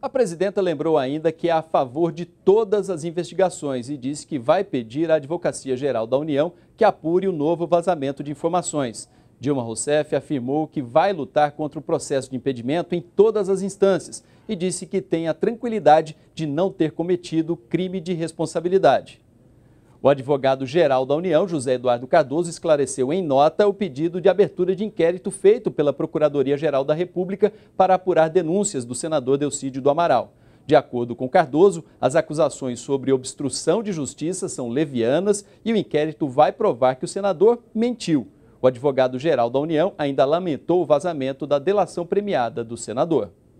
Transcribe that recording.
A presidenta lembrou ainda que é a favor de todas as investigações e disse que vai pedir à Advocacia Geral da União que apure o novo vazamento de informações. Dilma Rousseff afirmou que vai lutar contra o processo de impedimento em todas as instâncias e disse que tem a tranquilidade de não ter cometido crime de responsabilidade. O advogado-geral da União, José Eduardo Cardoso, esclareceu em nota o pedido de abertura de inquérito feito pela Procuradoria-Geral da República para apurar denúncias do senador Delcídio do Amaral. De acordo com Cardoso, as acusações sobre obstrução de justiça são levianas e o inquérito vai provar que o senador mentiu. O advogado-geral da União ainda lamentou o vazamento da delação premiada do senador.